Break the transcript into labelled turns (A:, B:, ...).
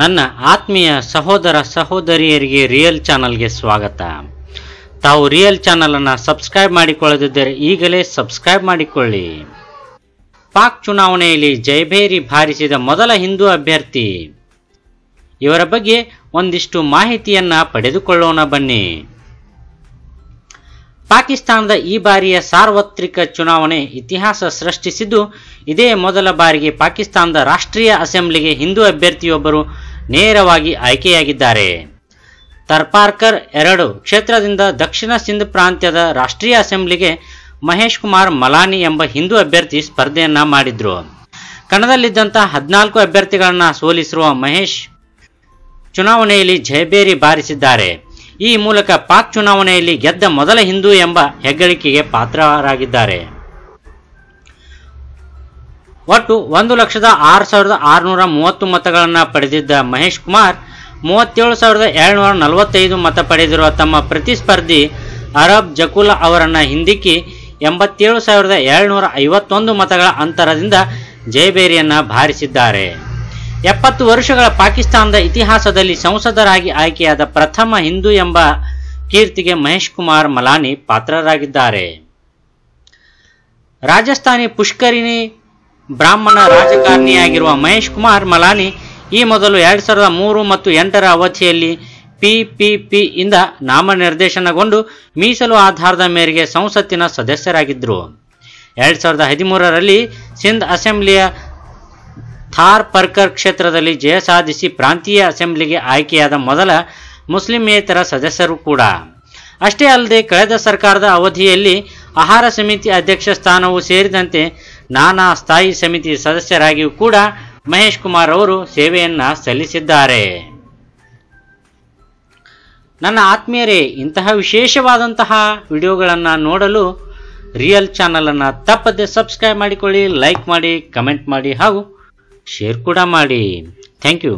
A: ನನ್ನ ಆತ್ಮೀಯ ಸಹೋದರ ಸಹೋದರಿಯರಿಗೆ ರಿಯಲ್ ಚಾನಲ್ಗೆ ಸ್ವಾಗತ ತಾವು ರಿಯಲ್ ಚಾನಲನ್ನು ಸಬ್ಸ್ಕ್ರೈಬ್ ಮಾಡಿಕೊಳ್ಳದಿದ್ದರೆ ಈಗಲೇ ಸಬ್ಸ್ಕ್ರೈಬ್ ಮಾಡಿಕೊಳ್ಳಿ ಪಾಕ್ ಚುನಾವಣೆಯಲ್ಲಿ ಜಯಭೇರಿ ಭಾರಿಸಿದ ಮೊದಲ ಹಿಂದೂ ಅಭ್ಯರ್ಥಿ ಇವರ ಬಗ್ಗೆ ಒಂದಿಷ್ಟು ಮಾಹಿತಿಯನ್ನು ಪಡೆದುಕೊಳ್ಳೋಣ ಬನ್ನಿ ಪಾಕಿಸ್ತಾನದ ಈ ಬಾರಿಯ ಸಾರ್ವತ್ರಿಕ ಚುನಾವಣೆ ಇತಿಹಾಸ ಸೃಷ್ಟಿಸಿದ್ದು ಇದೇ ಮೊದಲ ಬಾರಿಗೆ ಪಾಕಿಸ್ತಾನದ ರಾಷ್ಟ್ರೀಯ ಅಸೆಂಬ್ಲಿಗೆ ಹಿಂದೂ ಅಭ್ಯರ್ಥಿಯೊಬ್ಬರು ನೇರವಾಗಿ ಆಯ್ಕೆಯಾಗಿದ್ದಾರೆ ತರ್ಪಾರ್ಕರ್ ಎರಡು ಕ್ಷೇತ್ರದಿಂದ ದಕ್ಷಿಣ ಸಿಂಧ್ ಪ್ರಾಂತ್ಯದ ರಾಷ್ಟ್ರೀಯ ಅಸೆಂಬ್ಲಿಗೆ ಮಹೇಶ್ ಕುಮಾರ್ ಮಲಾನಿ ಎಂಬ ಹಿಂದೂ ಅಭ್ಯರ್ಥಿ ಸ್ಪರ್ಧೆಯನ್ನ ಮಾಡಿದ್ರು ಕಣದಲ್ಲಿದ್ದಂಥ ಹದಿನಾಲ್ಕು ಅಭ್ಯರ್ಥಿಗಳನ್ನು ಸೋಲಿಸಿರುವ ಮಹೇಶ್ ಚುನಾವಣೆಯಲ್ಲಿ ಜಯಬೇರಿ ಬಾರಿಸಿದ್ದಾರೆ ಈ ಮೂಲಕ ಪಾಕ್ ಚುನಾವಣೆಯಲ್ಲಿ ಗೆದ್ದ ಮೊದಲ ಹಿಂದೂ ಎಂಬ ಹೆಗ್ಗಳಿಕೆಗೆ ಪಾತ್ರರಾಗಿದ್ದಾರೆ ಒಟ್ಟು ಒಂದು ಲಕ್ಷದ ಆರು ಸಾವಿರದ ಆರುನೂರ ಮೂವತ್ತು ಮತಗಳನ್ನು ಪಡೆದಿದ್ದ ಮಹೇಶ್ ಕುಮಾರ್ ಮೂವತ್ತೇಳು ಸಾವಿರದ ಏಳ್ನೂರ ನಲವತ್ತೈದು ಮತ ಪಡೆದಿರುವ ತಮ್ಮ ಪ್ರತಿಸ್ಪರ್ಧಿ ಅರಬ್ ಜಕುಲ್ ಅವರನ್ನು ಹಿಂದಿಕ್ಕಿ ಎಂಬತ್ತೇಳು ಸಾವಿರದ ಏಳ್ನೂರ ಐವತ್ತೊಂದು ಮತಗಳ ಅಂತರದಿಂದ ಜಯಬೇರಿಯನ್ನು ಭಾರಿಸಿದ್ದಾರೆ ಎಪ್ಪತ್ತು ವರ್ಷಗಳ ಪಾಕಿಸ್ತಾನದ ಇತಿಹಾಸದಲ್ಲಿ ಸಂಸದರಾಗಿ ಆಯ್ಕೆಯಾದ ಪ್ರಥಮ ಹಿಂದೂ ಎಂಬ ಕೀರ್ತಿಗೆ ಮಹೇಶ್ ಕುಮಾರ್ ಮಲಾನಿ ಪಾತ್ರರಾಗಿದ್ದಾರೆ ರಾಜಸ್ಥಾನಿ ಪುಷ್ಕರಿಣಿ ಬ್ರಾಹ್ಮಣ ರಾಜಕಾರಣಿಯಾಗಿರುವ ಮಹೇಶ್ ಕುಮಾರ್ ಮಲಾನಿ ಈ ಮೊದಲು ಎರಡು ಸಾವಿರದ ಮೂರು ಮತ್ತು ಎಂಟರ ಅವಧಿಯಲ್ಲಿ ಪಿಪಿಪಿ ಇಂದ ನಾಮನಿರ್ದೇಶನಗೊಂಡು ಮೀಸಲು ಆಧಾರದ ಮೇರೆಗೆ ಸಂಸತ್ತಿನ ಸದಸ್ಯರಾಗಿದ್ದರು ಎರಡು ಸಾವಿರದ ಹದಿಮೂರರಲ್ಲಿ ಸಿಂಧ್ ಅಸೆಂಬ್ಲಿಯ ಥಾರ್ ಪರ್ಕರ್ ಕ್ಷೇತ್ರದಲ್ಲಿ ಜಯ ಸಾಧಿಸಿ ಪ್ರಾಂತೀಯ ಅಸೆಂಬ್ಲಿಗೆ ಆಯ್ಕೆಯಾದ ಮೊದಲ ಮುಸ್ಲಿಮೇತರ ಸದಸ್ಯರು ಕೂಡ ಅಷ್ಟೇ ಅಲ್ಲದೆ ಕಳೆದ ಸರ್ಕಾರದ ಅವಧಿಯಲ್ಲಿ ಆಹಾರ ಸಮಿತಿ ಅಧ್ಯಕ್ಷ ಸ್ಥಾನವೂ ಸೇರಿದಂತೆ ನಾನಾ ಸ್ಥಾಯಿ ಸಮಿತಿ ಸದಸ್ಯರಾಗಿಯೂ ಕೂಡ ಮಹೇಶ್ ಕುಮಾರ್ ಅವರು ಸೇವೆಯನ್ನು ಸಲ್ಲಿಸಿದ್ದಾರೆ ನನ್ನ ಆತ್ಮೀಯರೇ ಇಂತಹ ವಿಶೇಷವಾದಂತಹ ವಿಡಿಯೋಗಳನ್ನು ನೋಡಲು ರಿಯಲ್ ಚಾನಲನ್ನು ತಪ್ಪದೆ ಸಬ್ಸ್ಕ್ರೈಬ್ ಮಾಡಿಕೊಳ್ಳಿ ಲೈಕ್ ಮಾಡಿ ಕಮೆಂಟ್ ಮಾಡಿ ಹಾಗೂ ಶೇರ್ ಕೂಡ ಮಾಡಿ ಥ್ಯಾಂಕ್ ಯು